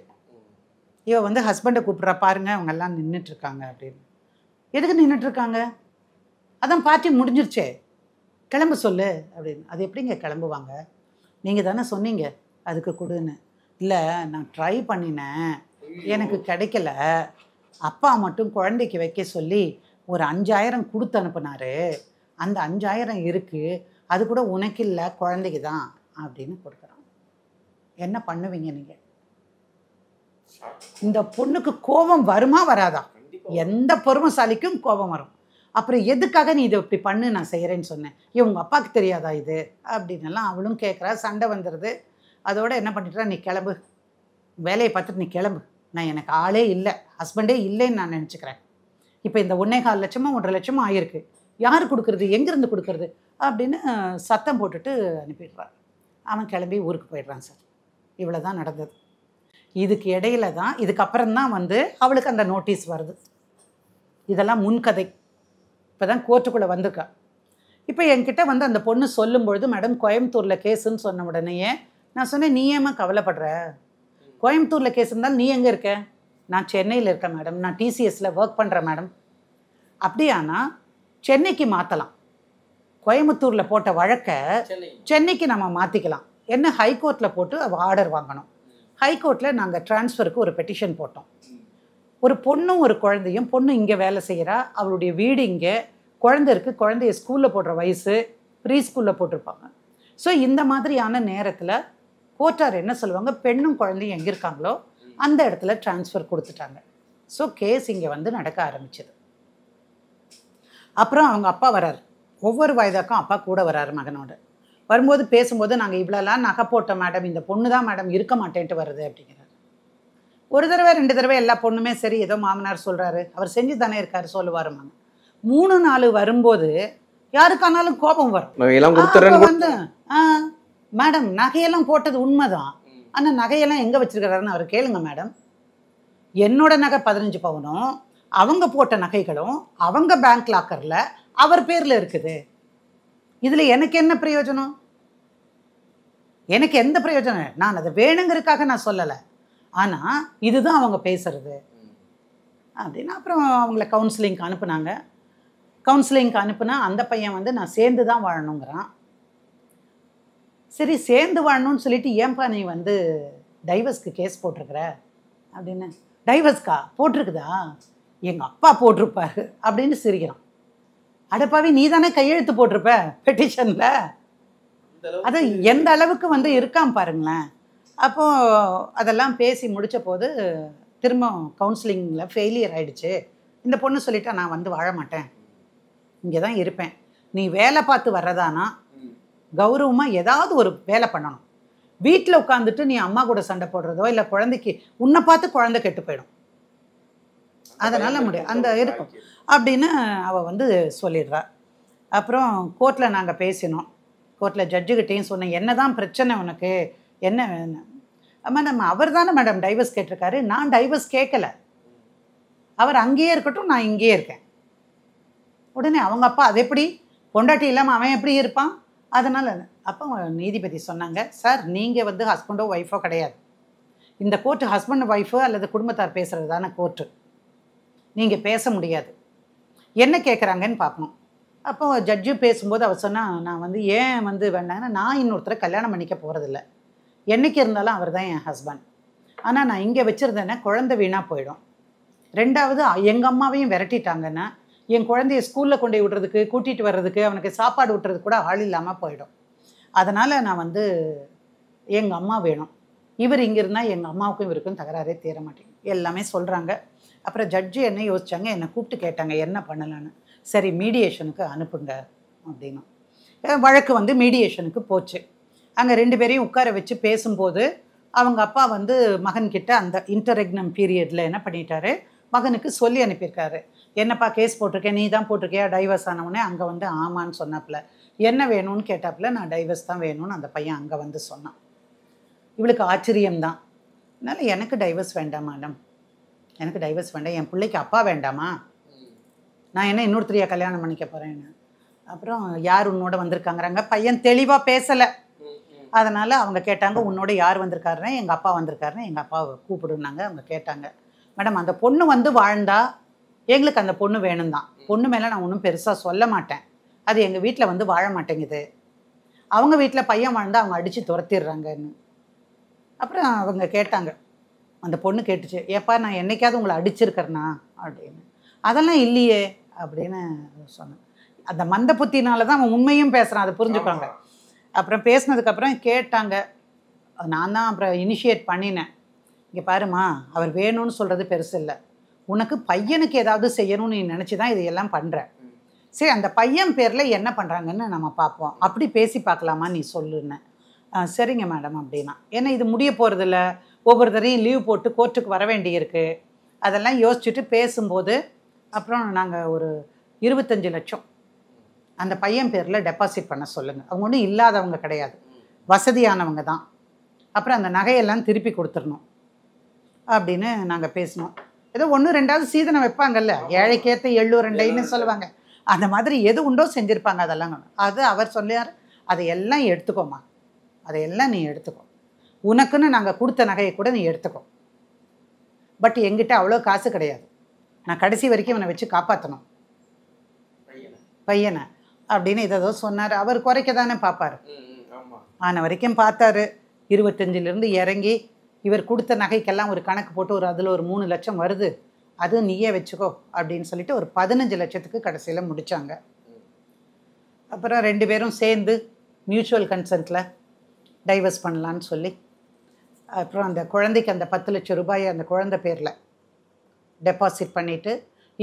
இவ வந்து ஹஸ்பண்டை கூப்பிட்றா பாருங்க அவங்க எல்லாம் நின்றுட்டுருக்காங்க அப்படின்னு எதுக்கு நின்றுட்டுருக்காங்க அதான் பார்ட்டி முடிஞ்சிருச்சே கிளம்ப சொல்லு அப்படின்னு அது எப்படிங்க கிளம்புவாங்க நீங்கள் தானே சொன்னீங்க அதுக்கு கொடுன்னு இல்லை நான் ட்ரை பண்ணினேன் எனக்கு கிடைக்கல அப்பா மட்டும் குழந்தைக்கு வைக்க சொல்லி ஒரு அஞ்சாயிரம் கொடுத்து அனுப்புனாரு அந்த அஞ்சாயிரம் இருக்குது அது கூட உனக்கு இல்லை குழந்தைக்கு தான் அப்படின்னு கொடுக்குறான் என்ன பண்ணுவீங்க நீங்கள் இந்த பொண்ணுக்கு கோபம் வருமா வராதா எந்த பொறுமசாலிக்கும் கோபம் வரும் அப்புறம் எதுக்காக நீ இதை இப்படி பண்ணு நான் செய்கிறேன்னு சொன்னேன் இவங்க அப்பாவுக்கு தெரியாதா இது அப்படின்னுலாம் அவளும் கேட்குறா சண்டை வந்துடுது அதோட என்ன பண்ணிட்டுறா நீ கிளம்பு வேலையை பார்த்துட்டு நீ கிளம்பு நான் எனக்கு ஆளே இல்லை ஹஸ்பண்டே இல்லைன்னு நான் நினச்சிக்கிறேன் இப்போ இந்த ஒன்றே கால் லட்சமோ ஒன்றரை லட்சமோ ஆயிருக்கு யார் கொடுக்குறது எங்கேருந்து கொடுக்குறது அப்படின்னு சத்தம் போட்டுட்டு அனுப்பிடுறார் அவன் கிளம்பி ஊருக்கு போயிடுறான் சார் இவ்வளோ தான் நடந்தது இதுக்கு இடையில தான் இதுக்கப்புறம் தான் வந்து அவளுக்கு அந்த நோட்டீஸ் வருது இதெல்லாம் முன்கதை இப்போ தான் கோர்ட்டுக்குள்ளே வந்திருக்கா இப்போ என்கிட்ட வந்து அந்த பொண்ணு சொல்லும் பொழுது மேடம் கோயம்புத்தூரில் கேஸுன்னு சொன்ன உடனேயே நான் சொன்னேன் நீ ஏமா கவலைப்படுற கோயம்புத்தூரில் கேஸ் இருந்தாலும் நீ எங்கே இருக்க நான் சென்னையில் இருக்கேன் மேடம் நான் டிசிஎஸில் ஒர்க் பண்ணுறேன் மேடம் அப்படியானா சென்னைக்கு மாற்றலாம் கோயம்புத்தூரில் போட்ட வழக்கை சென்னைக்கு நம்ம மாற்றிக்கலாம் என்ன ஹைகோர்ட்டில் போட்டு ஆர்டர் வாங்கணும் ஹைகோர்ட்டில் நாங்கள் டிரான்ஸ்ஃபருக்கு ஒரு பெட்டிஷன் போட்டோம் ஒரு பொண்ணும் ஒரு குழந்தையும் பொண்ணு இங்கே வேலை செய்கிறா அவளுடைய வீடு இங்கே குழந்தை இருக்குது குழந்தைய ஸ்கூலில் போடுற வயசு ப்ரீ ஸ்கூலில் போட்டிருப்பாங்க ஸோ இந்த மாதிரியான நேரத்தில் கோர்ட்டார் என்ன சொல்லுவாங்க பெண்ணும் குழந்தையும் எங்கே இருக்காங்களோ அந்த இடத்துல டிரான்ஸ்ஃபர் கொடுத்துட்டாங்க ஸோ கேஸ் இங்கே வந்து நடக்க ஆரம்பிச்சது அப்புறம் அவங்க அப்பா வராரு ஒவ்வொரு வயதாக்கும் அப்பா கூட வராரு மகனோட வரும்போது பேசும்போது நாங்கள் இவ்வளோலாம் நகை போட்டோம் மேடம் இந்த பொண்ணு தான் மேடம் இருக்க மாட்டேன்ட்டு வருது அப்படிங்கிற ஒரு தடவை ரெண்டு தடவை எல்லா பொண்ணுமே சரி ஏதோ மாமனார் சொல்கிறாரு அவர் செஞ்சு தானே இருக்காரு சொல்லுவாருமாங்க மூணு நாள் வரும்போது யாருக்கானாலும் கோபம் வரும் வந்து மேடம் நகையெல்லாம் போட்டது உண்மைதான் ஆனால் நகையெல்லாம் எங்கே வச்சிருக்கிறாருன்னு அவர் கேளுங்க மேடம் என்னோட நகை பதினஞ்சு பவுனும் அவங்க போட்ட நகைகளும் அவங்க பேங்க் லாக்கரில் அவர் பேரில் இருக்குது இதில் எனக்கு என்ன பிரயோஜனம் எனக்கு எந்த பிரயோஜனம் நான் அதை வேணுங்கிறதுக்காக நான் சொல்லலை ஆனால் இதுதான் அவங்க பேசுகிறது அப்படின்னா அப்புறம் அவங்கள கவுன்சிலிங்க்கு அனுப்புனாங்க கவுன்சிலிங்க்கு அனுப்புனா அந்த பையன் வந்து நான் சேர்ந்து தான் வாழணுங்கிறான் சரி சேர்ந்து வாழணும்னு சொல்லிட்டு ஏன்பா நீ வந்து டைவர்ஸ்க்கு கேஸ் போட்டிருக்கிற அப்படின்னு டைவர்ஸ்க்கா போட்டிருக்குதா எங்கள் அப்பா போட்டிருப்பாரு அப்படின்னு சிரிக்கிறான் அடப்பாவே நீ தானே கையெழுத்து போட்டிருப்ப பெட்டிஷனில் அது எந்த அளவுக்கு வந்து இருக்கான் பாருங்களேன் அப்போது அதெல்லாம் பேசி முடித்த போது திரும்ப கவுன்சிலிங்கில் ஃபெயிலியர் ஆகிடுச்சு இந்த பொண்ணு சொல்லிட்டா நான் வந்து வாழ மாட்டேன் இங்கே தான் இருப்பேன் நீ வேலை பார்த்து வர்றதானா கௌரவமாக ஏதாவது ஒரு வேலை பண்ணணும் வீட்டில் உட்காந்துட்டு நீ அம்மா கூட சண்டை போடுறதோ இல்லை குழந்தைக்கு உன்னை பார்த்து குழந்தை கெட்டு போயிடும் அதனால் முடியும் அந்த இருக்கும் அப்படின்னு அவள் வந்து சொல்லிடுறா அப்புறம் கோர்ட்டில் நாங்கள் பேசினோம் கோர்ட்டில் ஜட்ஜுக்கிட்டேயும் சொன்னேன் என்ன தான் பிரச்சனை உனக்கு என்ன வேணும் மேடம் அவர் தானே மேடம் டைவர்ஸ் கேட்டிருக்காரு நான் டைவர்ஸ் கேட்கல அவர் அங்கேயே இருக்கட்டும் நான் இங்கேயே இருக்கேன் உடனே அவங்க அப்பா அது எப்படி பொண்டாட்டி இல்லாமல் அவன் எப்படி இருப்பான் அதனால் அப்போ நீதிபதி சொன்னாங்க சார் நீங்கள் வந்து ஹஸ்பண்டோ ஒய்ஃபோ கிடையாது இந்த கோர்ட்டு ஹஸ்பண்ட் ஒய்ஃபோ அல்லது குடும்பத்தார் பேசுகிறது தானே கோர்ட்டு நீங்கள் பேச முடியாது என்ன கேட்குறாங்கன்னு பார்க்கணும் அப்போது ஜட்ஜு பேசும்போது அவர் சொன்னால் நான் வந்து ஏன் வந்து வேண்டாங்கன்னா நான் இன்னொருத்தரை கல்யாணம் பண்ணிக்க போகிறதில்லை என்றைக்கு இருந்தாலும் அவர் தான் என் ஹஸ்பண்ட் ஆனால் நான் இங்கே வச்சுருந்தேன்னா குழந்தை வீணாக போயிடும் ரெண்டாவது எங்கள் அம்மாவையும் விரட்டிட்டாங்கன்னா என் குழந்தைய ஸ்கூலில் கொண்டு விடுறதுக்கு கூட்டிகிட்டு வர்றதுக்கு அவனுக்கு சாப்பாடு விட்டுறது கூட ஆள் இல்லாமல் போயிடும் அதனால் நான் வந்து எங்கள் அம்மா வேணும் இவர் இங்கே இருந்தால் எங்கள் அம்மாவுக்கும் இவருக்கும் தகராறே தேர மாட்டேங்குது எல்லாமே சொல்கிறாங்க அப்புறம் ஜட்ஜு என்ன யோசித்தாங்க என்னை கூப்பிட்டு கேட்டாங்க என்ன பண்ணலான்னு சரி மீடியேஷனுக்கு அனுப்புங்க அப்படின்னா வழக்கு வந்து மீடியேஷனுக்கு போச்சு அங்கே ரெண்டு பேரையும் உட்கார வச்சு பேசும்போது அவங்க அப்பா வந்து மகன்கிட்ட அந்த இன்டரெக்னம் பீரியடில் என்ன பண்ணிட்டாரு மகனுக்கு சொல்லி அனுப்பியிருக்காரு என்னப்பா கேஸ் போட்டிருக்கேன் நீ தான் போட்டிருக்கியா டைவர்ஸ் ஆனவுடனே அங்கே வந்து ஆமான்னு சொன்னாப்புல என்ன வேணும்னு கேட்டாப்புல நான் டைவர்ஸ் தான் வேணும்னு அந்த பையன் அங்கே வந்து சொன்னான் இவளுக்கு ஆச்சரியம்தான் அதனால் எனக்கு டைவர்ஸ் வேண்டாம் மேடம் எனக்கு டைவர்ஸ் வேண்டாம் என் பிள்ளைக்கு அப்பா வேண்டாமா நான் என்ன இன்னொருத்தரையா கல்யாணம் பண்ணிக்க போகிறேன்னு அப்புறம் யார் உன்னோட வந்திருக்காங்கிறாங்க பையன் தெளிவாக பேசலை அதனால் அவங்க கேட்டாங்க உன்னோட யார் வந்திருக்காருன்னா எங்கள் அப்பா வந்திருக்காருன்னு எங்கள் அப்பாவை கூப்பிடுனாங்க அவங்க கேட்டாங்க மேடம் அந்த பொண்ணு வந்து வாழ்ந்தா எங்களுக்கு அந்த பொண்ணு வேணும் தான் பொண்ணு மேலே நான் ஒன்றும் பெருசாக சொல்ல மாட்டேன் அது எங்கள் வீட்டில் வந்து வாழ மாட்டேங்குது அவங்க வீட்டில் பையன் வாழ்ந்தால் அவங்க அடித்து துரத்திடுறாங்கன்னு அப்புறம் அவங்க கேட்டாங்க அந்த பொண்ணு கேட்டுச்சு ஏப்பா நான் என்றைக்காவது உங்களை அடிச்சிருக்கிறேனா அப்படின்னு அதெல்லாம் இல்லையே அப்படின்னு சொன்னேன் அந்த மந்த புத்தினால தான் அவன் உண்மையும் பேசுகிறான் அதை புரிஞ்சுக்கோங்க அப்புறம் பேசினதுக்கப்புறம் கேட்டாங்க நான் தான் அப்புறம் இனிஷியேட் பண்ணினேன் இங்கே பாருமா அவர் வேணும்னு சொல்கிறது பெருசு இல்லை உனக்கு பையனுக்கு ஏதாவது செய்யணும்னு நீ நினச்சி தான் இதையெல்லாம் பண்ணுற சரி அந்த பையன் பேரில் என்ன பண்ணுறாங்கன்னு நம்ம பார்ப்போம் அப்படி பேசி பார்க்கலாமா நீ சொல்லுன்னு சரிங்க மேடம் அப்படின்னா ஏன்னா இது முடிய போகிறதில்ல ஒவ்வொரு தரையும் லீவ் போட்டு கோர்ட்டுக்கு வர வேண்டியிருக்கு அதெல்லாம் யோசிச்சுட்டு பேசும்போது அப்புறம் நாங்கள் ஒரு இருபத்தஞ்சி லட்சம் அந்த பையன் பேரில் டெபாசிட் பண்ண சொல்லுங்கள் அவங்க ஒன்றும் இல்லாதவங்க கிடையாது வசதியானவங்க தான் அப்புறம் அந்த நகையெல்லாம் திருப்பி கொடுத்துடணும் அப்படின்னு நாங்கள் பேசினோம் ஏதோ ஒன்று ரெண்டாவது சீதனை வைப்பாங்கல்ல ஏழைக்கேற்ற எள்ளு ரெண்டைன்னு சொல்லுவாங்க அந்த மாதிரி எது உண்டோ செஞ்சுருப்பாங்க அதெல்லாம் அது அவர் சொல்லியார் அதையெல்லாம் எடுத்துக்கோமா அதையெல்லாம் நீ எடுத்துக்கோ உனக்குன்னு நாங்கள் கொடுத்த நகையை கூட நீ எடுத்துக்கோ பட் எங்கிட்ட அவ்வளோ காசு கிடையாது நான் கடைசி வரைக்கும் இவனை வச்சு காப்பாற்றணும் பையனை அப்படின்னு ஏதோ சொன்னார் அவர் குறைக்க தானே பார்ப்பார் ஆன வரைக்கும் பார்த்தாரு இருபத்தஞ்சிலிருந்து இறங்கி இவர் கொடுத்த நகைக்கெல்லாம் ஒரு கணக்கு போட்டு ஒரு அதில் ஒரு மூணு லட்சம் வருது அது நீயே வச்சுக்கோ அப்படின்னு சொல்லிட்டு ஒரு பதினஞ்சு லட்சத்துக்கு கடைசியில் முடித்தாங்க அப்புறம் ரெண்டு பேரும் சேர்ந்து மியூச்சுவல் கன்சர்ட்டில் டைவர்ஸ் பண்ணலான்னு சொல்லி அப்புறம் அந்த குழந்தைக்கு அந்த பத்து லட்சம் ரூபாயை அந்த குழந்தை பேரில் டெபாசிட் பண்ணிவிட்டு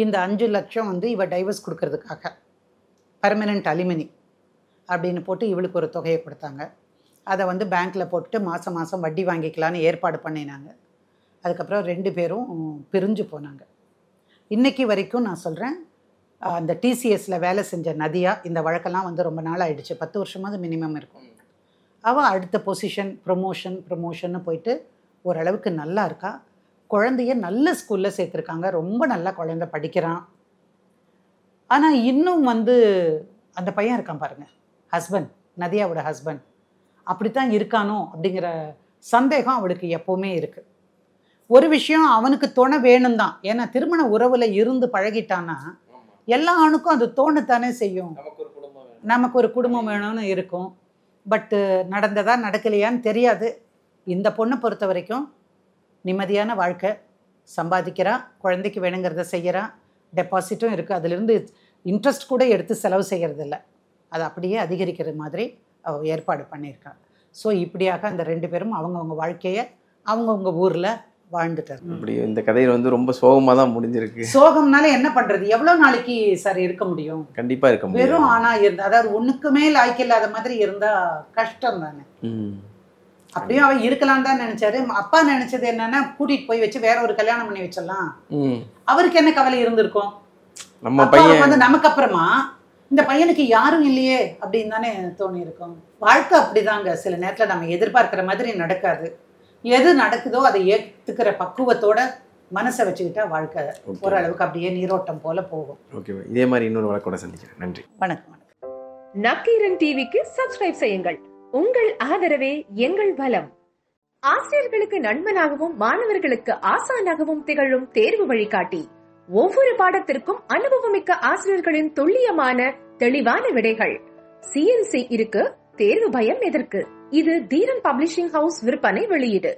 இந்த அஞ்சு லட்சம் வந்து இவர் டைவர்ஸ் கொடுக்கறதுக்காக பர்மனெண்ட் அலுமினி அப்படின்னு போட்டு இவளுக்கு ஒரு தொகையை கொடுத்தாங்க அதை வந்து பேங்க்கில் போட்டுட்டு மாதம் மாதம் வட்டி வாங்கிக்கலான்னு ஏற்பாடு பண்ணினாங்க அதுக்கப்புறம் ரெண்டு பேரும் பிரிஞ்சு போனாங்க இன்றைக்கி வரைக்கும் நான் சொல்கிறேன் அந்த டிசிஎஸில் வேலை செஞ்ச நதியா இந்த வழக்கெல்லாம் வந்து ரொம்ப நாள் ஆகிடுச்சு பத்து வருஷமாவது மினிமம் இருக்கும் அவள் அடுத்த பொசிஷன் ப்ரொமோஷன் ப்ரொமோஷன்னு போயிட்டு ஓரளவுக்கு நல்லா இருக்கா குழந்தைய நல்ல ஸ்கூலில் சேர்த்துருக்காங்க ரொம்ப நல்லா குழந்த படிக்கிறான் ஆனால் இன்னும் வந்து அந்த பையன் இருக்கான் பாருங்கள் ஹஸ்பண்ட் நதியாவோட ஹஸ்பண்ட் அப்படித்தான் இருக்கானோ அப்படிங்கிற சந்தேகம் அவளுக்கு எப்போவுமே இருக்குது ஒரு விஷயம் அவனுக்கு துணை வேணும் தான் ஏன்னா திருமண உறவில் இருந்து பழகிட்டான்னா எல்லா ஆணுக்கும் அது தோணுத்தானே செய்யும் நமக்கு ஒரு குடும்பம் வேணும்னு இருக்கும் பட்டு நடந்ததா நடக்கலையான்னு தெரியாது இந்த பொண்ணை பொறுத்த வரைக்கும் நிம்மதியான வாழ்க்கை சம்பாதிக்கிறான் குழந்தைக்கு வேணுங்கிறத செய்கிறான் டெபாசிட்டும் இருக்குது அதுலேருந்து இன்ட்ரெஸ்ட் கூட எடுத்து செலவு செய்கிறதில்ல அது அப்படியே அதிகரிக்கிற மாதிரி ஏற்பாடு பண்ணியிருக்காள் ஸோ இப்படியாக அந்த ரெண்டு பேரும் அவங்கவுங்க வாழ்க்கையை அவங்கவுங்க ஊரில் வாழ்ந்துட்டார் இப்படி இந்த கதையில் வந்து ரொம்ப சோகமாக தான் முடிஞ்சிருக்கு சோகம்னால என்ன பண்ணுறது எவ்வளோ நாளைக்கு சார் இருக்க முடியும் கண்டிப்பாக இருக்க முடியும் வெறும் ஆனால் இருந்தால் அதாவது ஒன்றுக்குமே லாய்க்கு இல்லாத மாதிரி இருந்தால் கஷ்டம் தானே அப்படியும் அவன் இருக்கலாம் தான் நினைச்சாரு அப்பா நினைச்சது என்னன்னா கூட்டிட்டு போய் வச்சு வேற ஒரு கல்யாணம் பண்ணி வச்சிடலாம் அவருக்கு என்ன கவலை இருந்திருக்கும் நம்ம பையன் வந்து நமக்கு அப்புறமா இந்த பையனுக்கு யாரும் இல்லையே அப்படின்னு தானே தோணி இருக்கும் வாழ்க்கை அப்படிதாங்க சில நேரத்தில் நம்ம எதிர்பார்க்குற மாதிரி நடக்காது எது நடக்குதோ அதை ஏற்றுக்கிற பக்குவத்தோட மனசை வச்சுக்கிட்டா வாழ்க்கை ஓரளவுக்கு அப்படியே நீரோட்டம் போல போகும் ஓகே இதே மாதிரி இன்னொரு வழக்கோட சந்திக்கிறேன் நன்றி வணக்கம் நக்கீரன் டிவிக்கு சப்ஸ்கிரைப் செய்யுங்கள் உங்கள் ஆதரவே எங்கள் பலம் ஆசிரியர்களுக்கு நண்பனாகவும் மாணவர்களுக்கு ஆசானாகவும் திகழும் தேர்வு வழிகாட்டி ஒவ்வொரு பாடத்திற்கும் அனுபவமிக்க ஆசிரியர்களின் துல்லியமான தெளிவான விடைகள் சிஎன்சி இருக்கு தேர்வு பயம் எதற்கு இது தீரன் பப்ளிஷிங் ஹவுஸ் விற்பனை வெளியீடு